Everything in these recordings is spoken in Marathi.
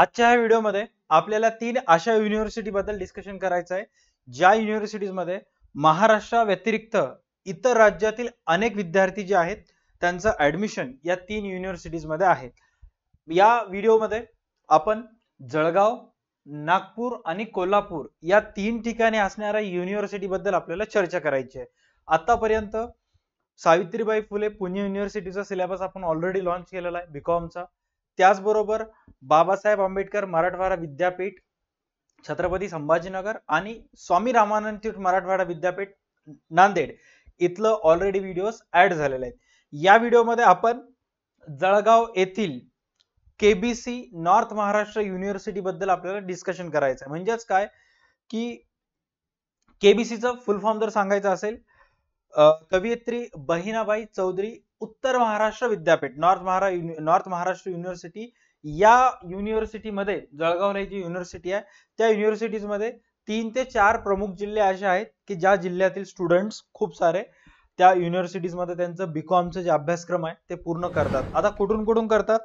आजच्या ह्या व्हिडिओमध्ये आपल्याला तीन अशा बद्दल डिस्कशन करायचं आहे ज्या मध्ये महाराष्ट्रा व्यतिरिक्त इतर राज्यातील अनेक विद्यार्थी जे आहेत त्यांचं ऍडमिशन या तीन मध्ये आहे या व्हिडिओमध्ये आपण जळगाव नागपूर आणि कोल्हापूर या तीन ठिकाणी असणाऱ्या युनिव्हर्सिटी बद्दल आपल्याला चर्चा करायची आहे आतापर्यंत सावित्रीबाई फुले पुणे युनिव्हर्सिटीचा सिलेबस आपण ऑलरेडी लॉन्च केलेला आहे बीकॉमचा त्याचबरोबर बाबासाहेब आंबेडकर मराठवाडा विद्यापीठ छत्रपती संभाजीनगर आणि स्वामी रामानंद तीर्थ मराठवाडा विद्यापीठ नांदेड इथलं ऑलरेडी व्हिडिओ ऍड झालेले आहेत या व्हिडिओमध्ये आपण जळगाव येथील केबीसी नॉर्थ महाराष्ट्र युनिव्हर्सिटी बद्दल आपल्याला डिस्कशन करायचं आहे म्हणजेच काय की केबीसीचं फुल फॉर्म जर सांगायचं असेल कवयित्री बहिणाबाई चौधरी उत्तर महाराष्ट्र विद्यापीठ नॉर्थ महारा नॉर्थ महाराष्ट्र युनिव्हर्सिटी या युनिव्हर्सिटीमध्ये जळगावला जी युनिव्हर्सिटी आहे त्या युनिव्हर्सिटीजमध्ये तीन ते चार प्रमुख जिल्हे असे आहेत की ज्या जिल्ह्यातील स्टुडंट्स खूप सारे त्या युनिव्हर्सिटीजमध्ये त्यांचं बीकॉमचं जे अभ्यासक्रम आहे ते पूर्ण करतात आता कुठून कुठून करतात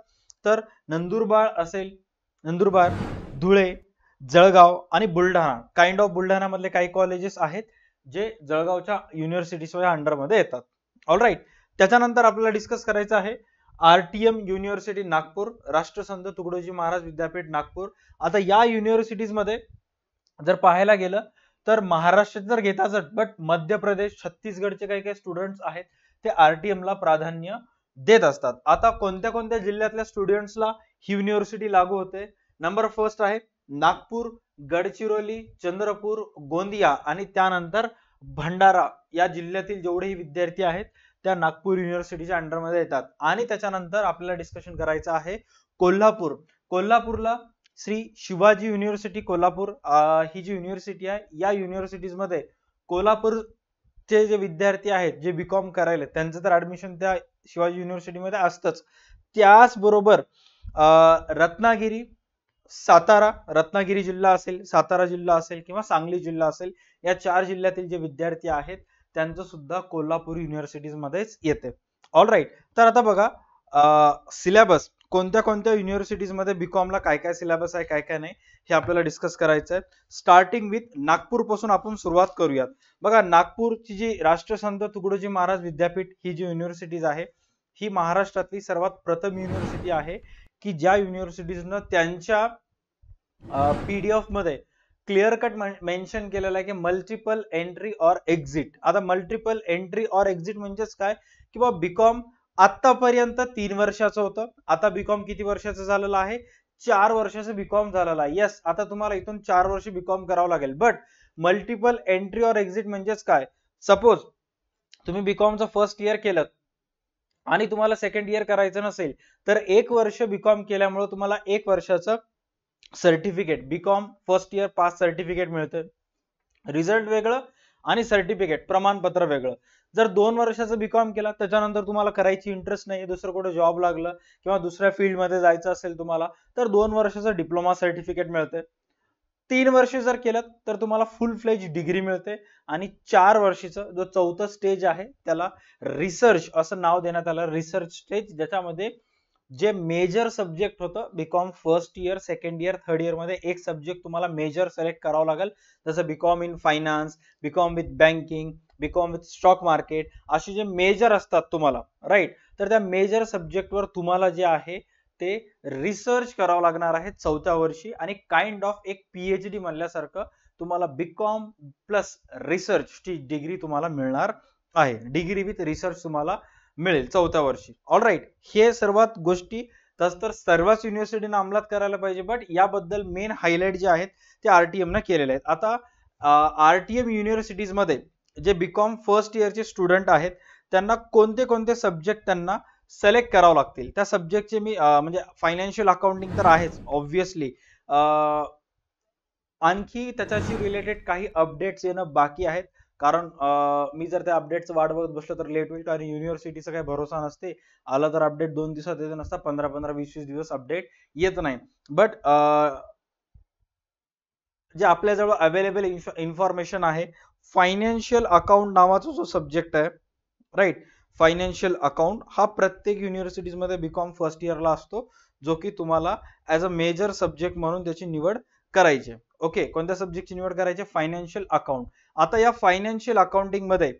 तर नंदुरबार असेल नंदुरबार धुळे जळगाव आणि बुलढाणा काइंड ऑफ बुलढाणामधले काही कॉलेजेस आहेत जे जळगावच्या युनिव्हर्सिटीच्या अंडरमध्ये येतात ऑल राईट त्याच्यानंतर आपल्याला डिस्कस करायचं आहे आरटीएम युनिव्हर्सिटी नागपूर राष्ट्रसंत तुकडोजी महाराज विद्यापीठ नागपूर आता या युनिव्हर्सिटीजमध्ये जर पाहायला गेलं तर महाराष्ट्र जर घेताच बट मध्य प्रदेश छत्तीसगडचे काही काही स्टुडंट्स आहेत ते ला प्राधान्य देत असतात आता कोणत्या कोणत्या जिल्ह्यातल्या स्टुडंट्सला ही युनिव्हर्सिटी लागू होते नंबर फर्स्ट आहे नागपूर गडचिरोली चंद्रपूर गोंदिया आणि त्यानंतर भंडारा या जिल्ह्यातील जेवढेही विद्यार्थी आहेत त्या नागपूर युनिव्हर्सिटीच्या अंडरमध्ये येतात आणि त्याच्यानंतर आपल्याला डिस्कशन करायचं आहे कोल्हापूर कोल्हापूरला श्री शिवाजी युनिव्हर्सिटी कोल्हापूर ही जी युनिव्हर्सिटी आहे या युनिव्हर्सिटीजमध्ये कोल्हापूरचे जे विद्यार्थी आहेत जे बी कॉम करायला त्यांचं तर ॲडमिशन त्या शिवाजी युनिव्हर्सिटीमध्ये असतंच त्याचबरोबर रत्नागिरी सातारा रत्नागिरी जिल्हा असेल सातारा जिल्हा असेल किंवा सांगली जिल्हा असेल या चार जिल्ह्यातील जे विद्यार्थी आहेत त्यांचं सुद्धा कोल्हापूर युनिव्हर्सिटीजमध्येच येते ऑल राईट तर आता बघा सिलेबस कोणत्या कोणत्या युनिव्हर्सिटीजमध्ये बी कॉमला काय काय सिलेबस आहे काय काय नाही हे आपल्याला डिस्कस करायचं आहे स्टार्टिंग विथ नागपूरपासून आपण सुरुवात करूयात बघा नागपूरची जी राष्ट्रसंत तुकडोजी महाराज विद्यापीठ ही जी युनिव्हर्सिटीज आहे ही महाराष्ट्रातली सर्वात प्रथम युनिव्हर्सिटी आहे की ज्या युनिव्हर्सिटीजनं त्यांच्या पीडीएफ मध्ये क्लिअर कट मेन्शन केलेलं आहे की मल्टिपल एंट्री ऑर एक्झिट आता मल्टिपल एंट्री ऑर एक्झिट म्हणजेच काय की बाबा बीकॉम आतापर्यंत तीन वर्षाचं होतं आता बीकॉम किती वर्षाचं झालेलं आहे चार वर्षाचं बीकॉम झालेलं आहे येस आता तुम्हाला इथून चार वर्ष बीकॉम करावं लागेल but multiple entry or exit म्हणजेच काय सपोज तुम्ही बीकॉमचं फर्स्ट इयर केलं आणि तुम्हाला सेकंड इयर करायचं नसेल तर एक वर्ष बीकॉम केल्यामुळे तुम्हाला एक वर्षाचं certificate BCom first year pass certificate मिळतं रिझल्ट वेगळं आणि सर्टिफिकेट प्रमाणपत्र वेगळं जर दोन वर्षाचं बीकॉम केला त्याच्यानंतर तुम्हाला करायची इंटरेस्ट नाही दुसरं कुठे जॉब लागलं किंवा दुसऱ्या फील्डमध्ये जायचं असेल तुम्हाला तर दोन वर्षाचं डिप्लोमा सर्टिफिकेट मिळते तीन वर्ष जर केलं तर तुम्हाला फुल फ्लेज डिग्री मिळते आणि चार वर्षीचं जो चौथं स्टेज आहे त्याला रिसर्च असं नाव देण्यात आलं रिसर्च स्टेज ज्याच्यामध्ये जे मेजर सब्जेक्ट होतं BCom first year second year third year मध्ये एक सब्जेक्ट तुम्हाला मेजर सिलेक्ट करावा लागेल जसं BCom in finance BCom with banking BCom with stock market असे जे मेजर असतात तुम्हाला राईट तर त्या मेजर सब्जेक्टवर तुम्हाला जे आहे ते रिसर्च करावं लागणार आहे चौथ्या वर्षी आणि काइंड ऑफ एक पीएच डी म्हणल्यासारखं तुम्हाला बीकॉम प्लस रिसर्च ची डिग्री तुम्हाला मिळणार आहे डिग्री विथ रिसर्च तुम्हाला मिळेल चौथ्या वर्षी ऑल राईट हे सर्वात गोष्टी तस तर सर्वच युनिव्हर्सिटीनं अंमलात करायला पाहिजे बट याबद्दल मेन हायलाईट जे आहेत ते आर टी एमनं केलेले आहेत आता आर टी एम युनिव्हर्सिटीजमध्ये जे बी कॉम फर्स्ट इयरचे स्टुडंट आहेत त्यांना कोणते कोणते सब्जेक्ट त्यांना सिलेक्ट करावं लागतील त्या सब्जेक्टचे मी म्हणजे फायनान्शियल अकाउंटिंग तर आहेच ऑब्व्हियसली आणखी त्याच्याशी रिलेटेड काही अपडेट्स येणं बाकी आहेत कारण मी जर त्या अपडेटचं वाट बघत बसलो तर लेट होईल कारण युनिव्हर्सिटीचा काही भरोसा नसते आला तर अपडेट दोन दिवसात येत नसता पंधरा पंधरा वीस वीस दिवस अपडेट येत नाही बट जे आपल्याजवळ अवेलेबल इन्फॉर्मेशन आहे फायनान्शियल अकाउंट नावाचा जो सब्जेक्ट आहे राईट फायनान्शियल अकाउंट हा प्रत्येक युनिव्हर्सिटीजमध्ये मध्ये बीकॉम फर्स्ट इयरला असतो जो की तुम्हाला ॲज अ मेजर सब्जेक्ट म्हणून त्याची निवड कराए ओके सब्जेक्ट सब्जेक्टची निवड करायची फायनान्शियल अकाउंट आता या फायनान्शियल अकाउंटिंग मध्ये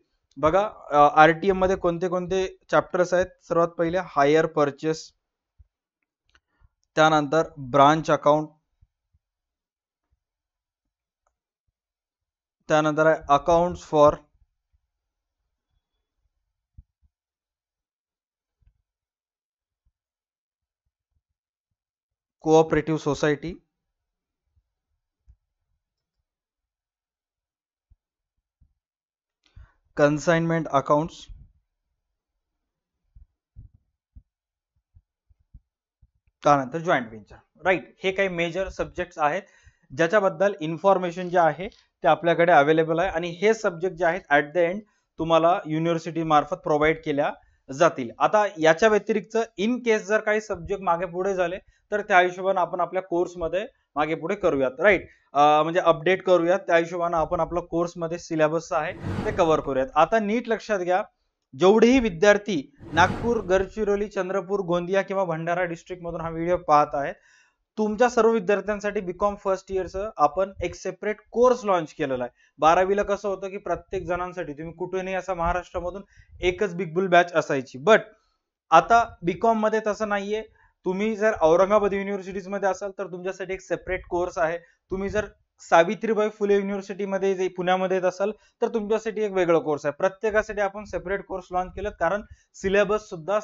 बघा आरटीएम मध्ये कोणते कोणते चॅप्टर्स आहेत हायर परचेस त्यानंतर ब्रांच अकाउंट त्यानंतर आहे for cooperative society consignment accounts त्यानंतर जॉईंट वेंचर राईट हे काही मेजर सब्जेक्ट्स आहेत ज्याच्याबद्दल इन्फॉर्मेशन जे आहे ते आपल्याकडे अवेलेबल आहे आणि हे सब्जेक्ट जे आहेत ऍट द एंड तुम्हाला युनिव्हर्सिटी मार्फत प्रोव्हाइड केल्या जातील आता याच्या व्यतिरिक्त इन केस जर काही सब्जेक्ट मागे पुढे झाले तर त्या हिशोबाने आपण आपल्या कोर्समध्ये मागे पुढे करूयात राईट म्हणजे अपडेट करूयात त्या हिशोबाने आपण आपला कोर्समध्ये सिलेबस आहे ते कव्हर करूयात आता नीट लक्षात घ्या जेवढेही विद्यार्थी नागपूर गडचिरोली चंद्रपूर गोंदिया किंवा भंडारा डिस्ट्रिक्टमधून हा व्हिडिओ पाहत आहेत तुमच्या सर्व विद्यार्थ्यांसाठी बीकॉम फर्स्ट इयरचं आपण एक सेपरेट कोर्स लॉन्च केलेला आहे बारावीला कसं होतं की प्रत्येक जणांसाठी तुम्ही कुठूनही असा महाराष्ट्रामधून एकच बिग बुल बॅच असायची बट आता बीकॉम मध्ये तसं नाहीये तुम्ही जर औरंगाबाद युनिव्हर्सिटीजमध्ये असाल तर तुमच्यासाठी एक सेपरेट कोर्स आहे तुम्ही जर सावित्रीबाई फुले युनिव्हर्सिटीमध्ये जे पुण्यामध्ये येत असाल तर तुमच्यासाठी एक वेगळा कोर्स आहे प्रत्येकासाठी आपण सेपरेट कोर्स लॉन्च केलं कारण सिलेबस सुद्धा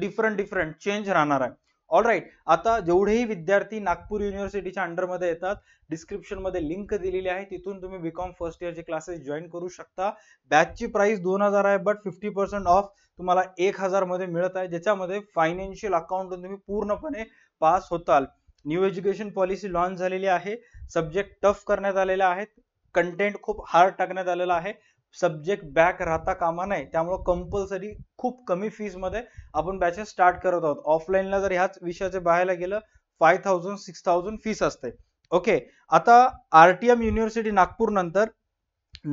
डिफरंट डिफरंट चेंज राहणार आहे ऑल राईट आता जेवढेही विद्यार्थी नागपूर युनिव्हर्सिटीच्या अंडरमध्ये येतात डिस्क्रिप्शनमध्ये लिंक दिलेली आहे तिथून तुम्ही बीकॉम फर्स्ट इयरचे क्लासेस जॉईन करू शकता बॅचची प्राइस दोन हजार आहे बट फिफ्टी पर्सेंट ऑफ तुम्हाला एक हजारमध्ये मिळत आहे ज्याच्यामध्ये फायनान्शियल अकाउंट तुम्ही पूर्णपणे पास होताल न्यू एज्युकेशन पॉलिसी लॉन्च झालेली आहे सब्जेक्ट टफ करण्यात आलेला आहेत कंटेंट खूप हार्ड टाकण्यात आलेला आहे सब्जेक्ट बॅक राहता कामा नाही त्यामुळे कंपल्सरी खूप कमी फीजमध्ये आपण बॅचेस स्टार्ट करत आहोत ऑफलाईनला जर ह्याच विषयाचे पाहायला गेलं five thousand six thousand fees असते ओके आता R T M university Nagpur नंतर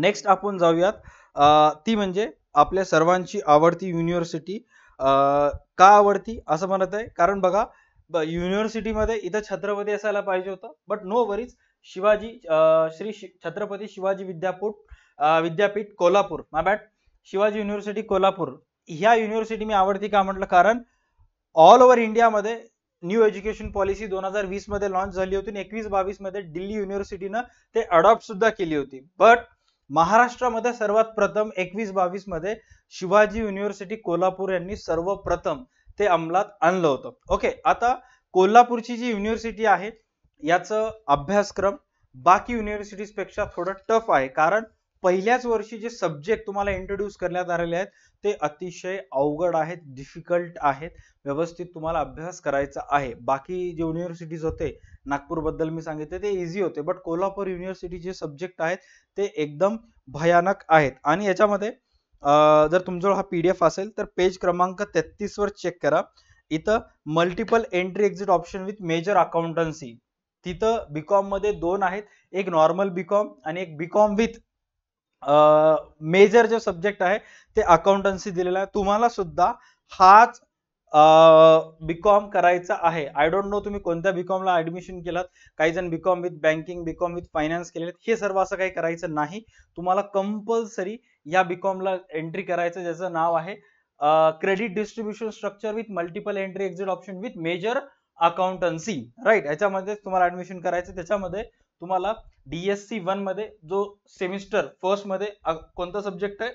नेक्स्ट आपण जाऊयात ती म्हणजे आपल्या सर्वांची आवडती युनिव्हर्सिटी का आवडती असं म्हणत आहे कारण बघा युनिव्हर्सिटीमध्ये इथं छत्रपती असायला पाहिजे होतं but no worries Shivaji Shri शि, छत्रपती शिवाजी विद्यापीठ विद्यापीठ कोल्हापूर मा बॅट शिवाजी युनिव्हर्सिटी कोल्हापूर ह्या युनिव्हर्सिटी मी आवडती का म्हटलं कारण ऑल ओव्हर इंडियामध्ये न्यू एज्युकेशन पॉलिसी दोन हजार वीस मध्ये लॉन्च झाली होती एकवीस बावीस मध्ये दिल्ली युनिव्हर्सिटीनं ते अडॉप्ट सुद्धा केली होती बट महाराष्ट्रामध्ये सर्वात प्रथम एकवीस बावीस मध्ये शिवाजी युनिव्हर्सिटी कोल्हापूर यांनी सर्वप्रथम ते अंमलात आणलं होतं ओके आता कोल्हापूरची जी युनिव्हर्सिटी आहे याचं अभ्यासक्रम बाकी युनिव्हर्सिटीजपेक्षा थोडं टफ आहे कारण पहिल्याच वर्षी जे सब्जेक्ट तुम्हाला इंट्रोड्यूस करण्यात आलेले आहेत ते अतिशय अवघड आहेत डिफिकल्ट आहेत व्यवस्थित तुम्हाला अभ्यास करायचा आहे बाकी जे युनिव्हर्सिटीज होते नागपूरबद्दल मी सांगितले ते इझी होते बट कोल्हापूर युनिव्हर्सिटी जे सब्जेक्ट आहेत ते एकदम भयानक आहेत आणि याच्यामध्ये जर तुमजवळ हा पी डी एफ असेल तर पेज क्रमांक तेहतीसवर चेक करा इथं multiple entry exit option with major accountancy तिथं बीकॉम मध्ये दोन आहेत एक नॉर्मल बीकॉम आणि एक बीकॉम विथ मेजर जो सब्जेक्ट आहे ते अकाउंटन्सी दिलेला आहे तुम्हाला सुद्धा हाच बीकॉम करायचा आहे आय डोंट नो तुम्ही कोणत्या बीकॉमला ऍडमिशन केलात काही जण BCom with banking BCom with finance केले हे सर्व असं काही करायचं नाही तुम्हाला कंपल्सरी या बीकॉमला एंट्री करायचं ज्याचं नाव आहे credit distribution structure with multiple entry exit option with major accountancy right याच्यामध्ये तुम्हाला ऍडमिशन करायचं त्याच्यामध्ये तुम्हाला डीएससी वन मध्ये जो सेमिस्टर फर्स्ट मध्ये कोणता सब्जेक्ट आहे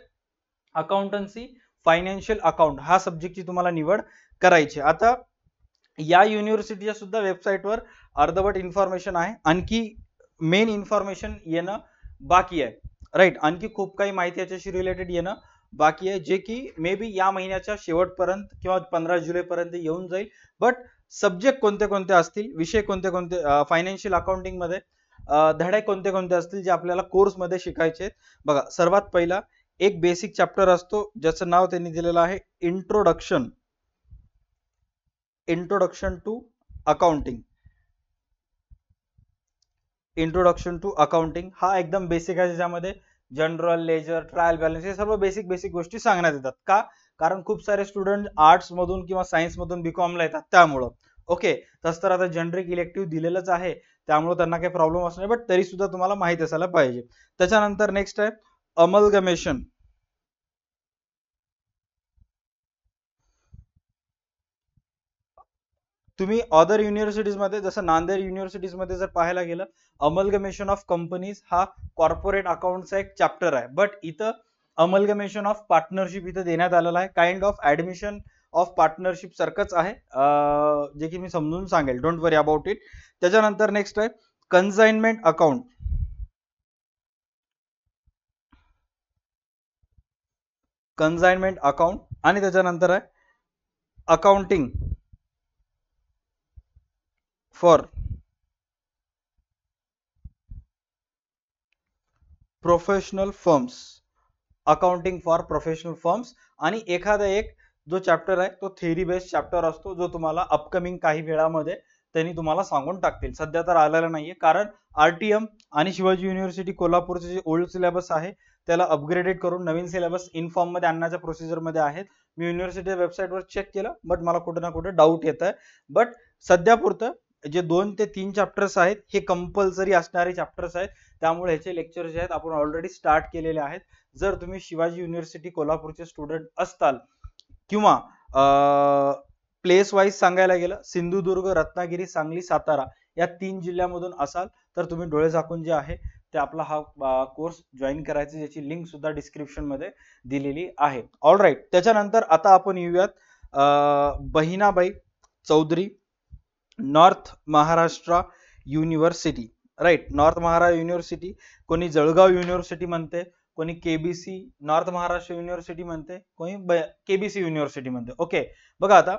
अकाउंटन्सी फायनान्शियल अकाउंट हा सब्जेक्टची तुम्हाला निवड करायची आता या युनिव्हर्सिटीच्या सुद्धा वेबसाईटवर अर्धवट इन्फॉर्मेशन आहे आणखी मेन इन्फॉर्मेशन येणं बाकी आहे राईट आणखी खूप काही माहिती याच्याशी रिलेटेड येणं बाकी आहे जे की मे बी या महिन्याच्या शेवटपर्यंत किंवा पंधरा जुलैपर्यंत येऊन जाईल बट सब्जेक्ट कोणते कोणते असतील विषय कोणते कोणते फायनान्शियल अकाउंटिंगमध्ये धडे कोणते कोणते असतील जे आपल्याला कोर्समध्ये शिकायचे बघा सर्वात पहिला एक बेसिक चॅप्टर असतो ज्याचं नाव त्यांनी दिलेलं आहे introduction introduction to accounting introduction to accounting हा एकदम बेसिक आहे ज्यामध्ये जनरल लेजर ट्रायल बॅलन्स हे सर्व बेसिक बेसिक गोष्टी सांगण्यात येतात का कारण खूप सारे स्टुडंट आर्ट्स मधून किंवा सायन्स मधून बीकॉमला येतात त्यामुळं ओके तस तर आता जनरिक इलेक्टिव्ह दिलेलंच आहे त्यामुळे त्यांना काही प्रॉब्लेम असणार बट तरी सुद्धा तुम्हाला माहित असायला पाहिजे त्याच्यानंतर नेक्स्ट आहे अमलगमेशन तुम्ही अदर युनिव्हर्सिटीजमध्ये जसं नांदेड मध्ये जर पाहायला गेलं अमलगमेशन ऑफ कंपनीज हा कॉर्पोरेट अकाउंटचा एक चॅप्टर आहे बट इथं अमलगमेशन ऑफ पार्टनरशिप इथं देण्यात आलेला आहे kind of admission of partnership सारखंच आहे जे की मी समजून सांगेल डोंट वरी अबाउट इट त्याच्यानंतर नेक्स्ट आहे कन्झाइनमेंट अकाउंट कन्झाईनमेंट अकाउंट आणि त्याच्यानंतर आहे accounting for professional firms accounting for professional firms आणि एखादा एक जो चॅप्टर आहे तो थेरी बेस्ड चॅप्टर असतो जो तुम्हाला अपकमिंग काही वेळामध्ये त्यांनी तुम्हाला सांगून टाकतील सध्या तर आलेला नाहीये कारण आरटीएम आणि शिवाजी युनिव्हर्सिटी कोल्हापूरचे जे ओल्ड सिलेबस आहे त्याला अपग्रेडेड करून नवीन सिलेबस इन फॉर्म मध्ये आणण्याच्या मध्ये आहेत मी युनिव्हर्सिटी वेबसाईटवर चेक केलं बट मला कुठे ना कुठे डाऊट येत आहे बट पुरतं जे दोन ते तीन चॅप्टर्स आहेत हे कंपल्सरी असणारे चॅप्टर्स आहेत त्यामुळे ह्याचे लेक्चर जे आहेत आपण ऑलरेडी स्टार्ट केलेले आहेत जर तुम्ही शिवाजी युनिव्हर्सिटी कोल्हापूरचे स्टुडंट असताल किंवा प्लेस वाईज सांगायला गेलं सिंधुदुर्ग रत्नागिरी सांगली सातारा या तीन जिल्ह्यामधून असाल तर तुम्ही डोळे झाकून जे आहे ते आपला हा कोर्स जॉईन करायचं ज्याची लिंक सुद्धा डिस्क्रिप्शनमध्ये दिलेली आहे ऑल राईट त्याच्यानंतर आता आपण येऊयात Bahinabai Chaudhari north Maharashtra university right north Maharashtra university कोणी जळगाव युनिव्हर्सिटी म्हणते कोणी केबीसी नॉर्थ महाराष्ट्र युनिव्हर्सिटी म्हणते कोणी केबीसी युनिव्हर्सिटी म्हणते ओके बघा आता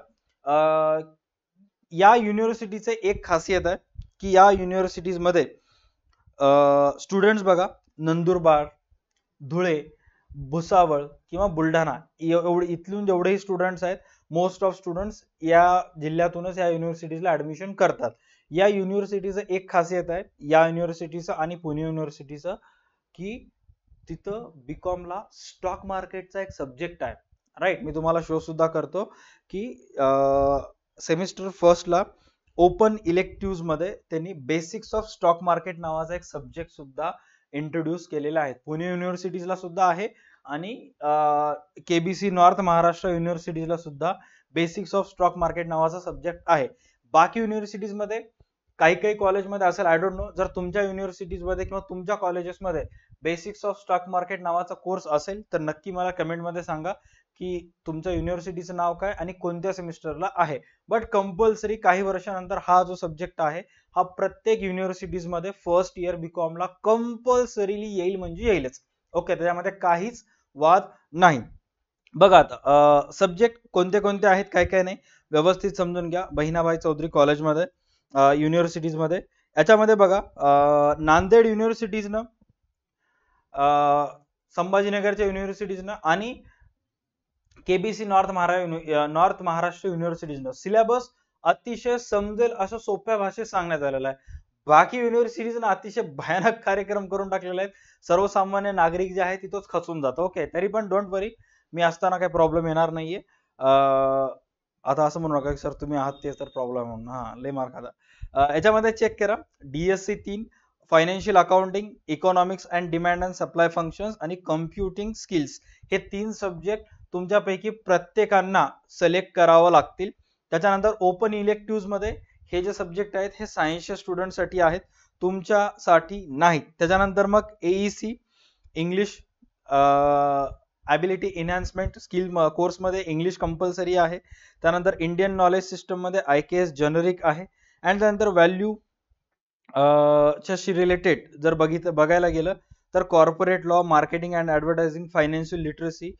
या युनिव्हर्सिटीचे एक खासियत आहे की या मध्ये स्टुडंट्स बघा नंदुरबार धुळे भुसावळ किंवा बुलढाणा एवढे इथून जेवढेही स्टुडंट्स आहेत मोस्ट ऑफ स्टुडंट्स या जिल्ह्यातूनच या युनिव्हर्सिटीजला ऍडमिशन करतात या युनिव्हर्सिटीचं एक खासियत आहे या युनिव्हर्सिटीचं आणि पुणे युनिव्हर्सिटीचं की तिथं बी ला स्टॉक मार्केटचा एक सब्जेक्ट आहे राईट मी तुम्हाला शो सुद्धा करतो की सेमिस्टर फर्स्टला ओपन इलेक्टिव्ह मध्ये त्यांनी बेसिक्स ऑफ स्टॉक मार्केट नावाचा एक सब्जेक्ट सुद्धा इंट्रोड्यूस केलेला आहे पुणे ला सुद्धा आहे आणि केबीसी नॉर्थ महाराष्ट्र युनिव्हर्सिटीजला सुद्धा बेसिक्स ऑफ स्टॉक मार्केट नावाचा सब्जेक्ट आहे बाकी युनिव्हर्सिटीजमध्ये काही काही कॉलेजमध्ये असेल आय डोंट नो जर तुमच्या युनिव्हर्सिटीजमध्ये किंवा तुमच्या कॉलेजेसमध्ये बेसिक्स ऑफ स्टॉक मार्केट नावाचा कोर्स असेल तर नक्की मला कमेंटमध्ये सांगा की तुमच्या युनिव्हर्सिटीचं नाव काय आणि कोणत्या सेमिस्टरला आहे बट कंपल्सरी काही वर्षानंतर हा जो सब्जेक्ट आहे हा प्रत्येक युनिव्हर्सिटीजमध्ये फर्स्ट इयर बी ला कंपल्सरीली येईल म्हणजे येईलच ओके त्याच्यामध्ये काहीच वाद नाही बघा आता सब्जेक्ट कोणते कोणते आहेत काय काय नाही व्यवस्थित समजून घ्या बहिणाबाई चौधरी कॉलेजमध्ये युनिव्हर्सिटीजमध्ये याच्यामध्ये बघा नांदेड युनिव्हर्सिटीजनं संभाजीनगरच्या युनिव्हर्सिटीजनं आणि केबीसी नॉर्थ नॉर्थ महाराष्ट्र युनिव्हर्सिटीजनं सिलेबस अतिशय समजेल अशा सोप्या भाषेत सांगण्यात आलेला आहे बाकी युनिव्हर्सिटीजनं अतिशय भयानक कार्यक्रम करून टाकलेला आहेत सर्वसामान्य नागरिक जे आहे तिथंच खचून जातो ओके तरी पण डोंट वरी मी असताना काही प्रॉब्लेम येणार नाहीये आता असं म्हणू नका सर तुम्ही आहात ते तर प्रॉब्लेम म्हणून हा ले मार्क आता याच्यामध्ये चेक करा डीएससी तीन financial accounting economics and demand and supply functions आणि कम्प्युटिंग स्किल्स हे तीन सब्जेक्ट तुमच्यापैकी प्रत्येकांना सिलेक्ट करावं लागतील त्याच्यानंतर ओपन मध्ये हे जे सब्जेक्ट आहेत हे सायन्सच्या स्टुडंटसाठी आहेत तुमच्यासाठी नाहीत त्याच्यानंतर मग C English ability enhancement skill कोर्समध्ये इंग्लिश कंपल्सरी आहे त्यानंतर इंडियन नॉलेज सिस्टममध्ये आय के एस जनरिक आहे अँड त्यानंतर व्हॅल्यू च्याशी रिलेटेड जर बघित बघायला गेलं तर corporate law marketing and advertising financial literacy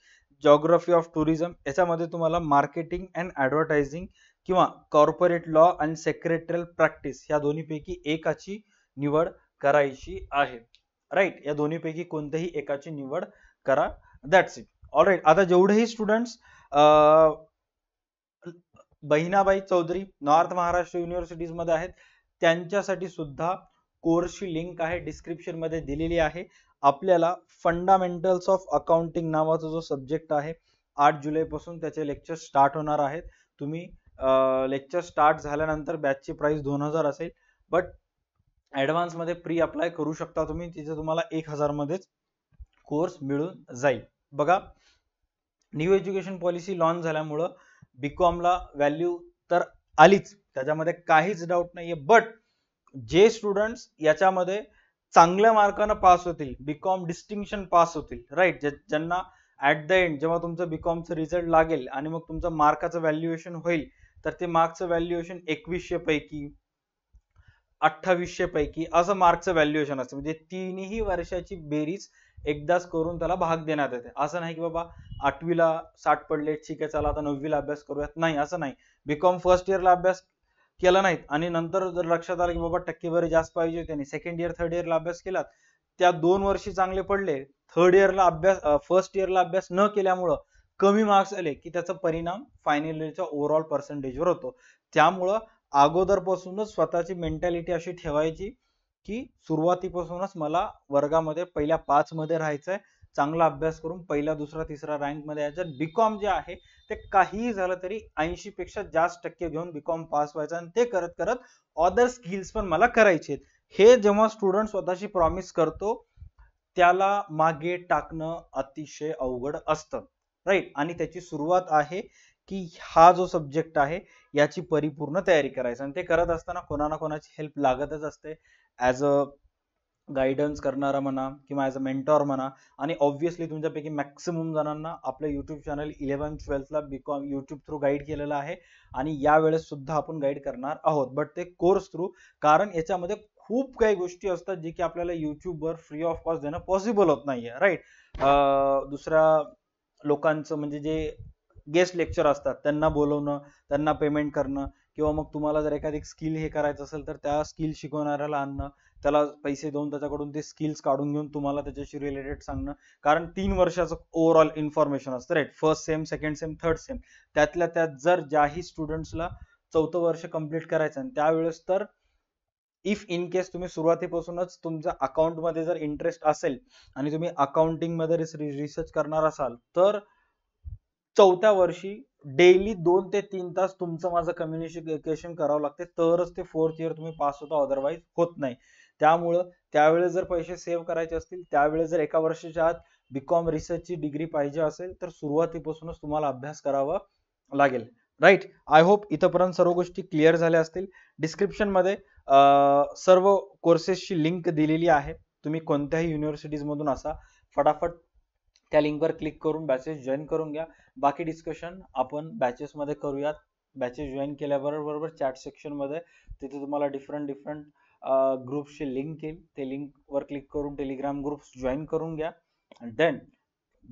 geography of tourism याच्यामध्ये तुम्हाला मार्केटिंग अँड ॲडव्हर्टायझिंग किंवा corporate law and secretarial practice या दोन्हीपैकी एकाची निवड करायची आहे राईट या दोन्हीपैकी कोणत्याही एकाची निवड करा दॅट्स इट ऑल राईट आता जेवढेही स्टुडंट्स बहिणाबाई चौधरी नॉर्थ महाराष्ट्र युनिव्हर्सिटीजमध्ये आहेत त्यांच्यासाठी सुद्धा कोर्सची लिंक आहे डिस्क्रिप्शनमध्ये दिलेली आहे आपल्याला फंडामेंटल्स ऑफ अकाउंटिंग नावाचा जो सब्जेक्ट आहे आठ जुलैपासून त्याचे लेक्चर स्टार्ट होणार आहेत तुम्ही लेक्चर स्टार्ट झाल्यानंतर बॅचची प्राइस दोन हजार असेल बट ॲडव्हान्समध्ये प्री अप्लाय करू शकता तुम्ही तिथे तुम्हाला एक हजारमध्येच कोर्स मिळून जाईल बघा न्यू एज्युकेशन पॉलिसी लॉन्च झाल्यामुळं बी कॉमला व्हॅल्यू तर आलीच त्याच्यामध्ये काहीच डाऊट नाहीये बट जे स्टुडंट्स याच्यामध्ये चांगल्या मार्कानं पास होतील बीकॉम डिस्टिंक्शन पास होतील राईट ज्यांना ऍट द एंड जेव्हा तुमचं बीकॉमचं रिझल्ट लागेल आणि मग तुमचं मार्काचं व्हॅल्युएशन होईल तर ते मार्कचं व्हॅल्युएशन एकवीसशे पैकी अठ्ठावीसशे पैकी असं मार्कचं व्हॅल्युएशन असतं म्हणजे तिन्ही वर्षाची बेरीज एकदाच करून त्याला भाग देण्यात येते असं नाही की बाबा आठवीला साठ पडले ठीक आहे चला आता नववीला अभ्यास करूयात नाही असं नाही बीकॉम फर्स्ट इयरला अभ्यास केला नाहीत आणि नंतर जर लक्षात आलं की बाबा टक्केवारी जास्त पाहिजे होती सेकंड इयर थर्ड इयरला अभ्यास केला त्या दोन वर्षी चांगले पडले थर्ड इयरला अभ्यास फर्स्ट इयरला अभ्यास न केल्यामुळं कमी मार्क्स आले की त्याचा परिणाम फायनल इयरच्या ओव्हरऑल पर्सेंटेजवर होतो त्यामुळं अगोदरपासूनच स्वतःची मेंटॅलिटी अशी ठेवायची की सुरुवातीपासूनच मला वर्गामध्ये पहिल्या पाच मध्ये राहायचंय चांगला अभ्यास करून पहिला दुसरा तिसरा रँक मध्ये यायचं बीकॉम जे आहे ते काहीही झालं तरी ऐंशी पेक्षा जास्त टक्के घेऊन बीकॉम पास व्हायचं आणि ते करत करत अदर स्किल्स पण मला करायचे हे जेव्हा स्टुडंट स्वतःशी प्रॉमिस करतो त्याला मागे टाकणं अतिशय अवघड असतं राईट आणि त्याची सुरुवात आहे की हा जो सब्जेक्ट आहे याची परिपूर्ण तयारी करायची आणि ते करत असताना कोणा ना कोणाची हेल्प लागतच असते ॲज अ गायडन्स करणारा म्हणा किंवा ॲज अ मेंटॉर म्हणा आणि ऑब्व्हियसली तुमच्यापैकी मॅक्सिमम जणांना आपलं यूट्यूब चॅनल इलेवन ट्वेल्थला BCom YouTube through guide केलेलं आहे आणि यावेळेस सुद्धा आपण गाईड करणार आहोत बट ते कोर्स थ्रू कारण याच्यामध्ये खूप काही गोष्टी असतात जे की आपल्याला यूट्यूबवर फ्री ऑफ कॉस्ट देणं पॉसिबल होत नाही आहे राईट दुसऱ्या लोकांचं म्हणजे जे गेस्ट लेक्चर असतात त्यांना बोलवणं त्यांना पेमेंट करणं किंवा मग तुम्हाला जर एखादी स्किल हे करायचं असेल तर त्या स्किल शिकवणाऱ्याला आणणं त्याला पैसे देऊन त्याच्याकडून ते स्किल्स काढून घेऊन तुम्हाला त्याच्याशी रिलेटेड सांगणं कारण तीन वर्षाचं ओव्हरऑल इन्फॉर्मेशन असतं right first sem second sem third sem त्यातल्या त्यात जर ज्याही स्टुडंट्सला चौथं वर्ष कम्प्लीट करायचं आणि त्यावेळेस तर इफ इन केस तुम्ही सुरुवातीपासूनच तुमच्या अकाउंटमध्ये जर इंटरेस्ट असेल आणि तुम्ही अकाउंटिंगमध्ये रिसर्च करणार असाल तर चौथ्या वर्षी डेली दोन ते तीन तास तुमचं माझं कम्युनिकेशन करावं लागते तरच ते फोर्थ इयर तुम्ही पास होता अदरवाईज होत नाही त्यामुळं त्यावेळेस जर पैसे सेव्ह करायचे असतील त्यावेळेस जर एका वर्षाच्या आत बीकॉम रिसर्चची डिग्री पाहिजे असेल तर सुरुवातीपासूनच तुम्हाला अभ्यास करावा लागेल राईट आय होप इथंपर्यंत सर्व गोष्टी क्लिअर झाल्या असतील डिस्क्रिप्शनमध्ये सर्व कोर्सेसची लिंक दिलेली आहे तुम्ही कोणत्याही युनिव्हर्सिटीजमधून असा फटाफट त्या लिंकवर क्लिक करून बॅचेस जॉईन करून घ्या बाकी डिस्कशन आपण बॅचेसमध्ये करूयात बॅचेस जॉईन केल्याबरोबर चॅट सेक्शनमध्ये तिथे तुम्हाला डिफरंट डिफरंट ग्रुप्सची लिंक येईल ते लिंकवर क्लिक करून टेलिग्राम ग्रुप्स जॉईन करून घ्या देन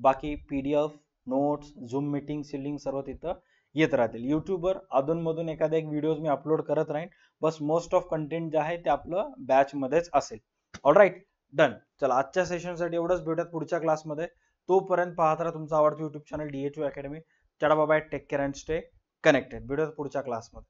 बाकी P D F notes Zoom meeting सिलिंग सर्व तिथं येत राहतील युट्यूबवर अधूनमधून एखाद्या एक व्हिडिओज मी अपलोड करत राहीन बस मोस्ट ऑफ कंटेंट जे आहे ते आपलं बॅचमध्येच असेल ऑल राईट डन चला आजच्या सेशनसाठी एवढंच भेटत पुढच्या क्लासमध्ये तोपर्यंत पाहत राहा तुमचा आवडतो YouTube channel D H Academy चढा bye take care and stay connected भेटूयात पुढच्या क्लासमध्ये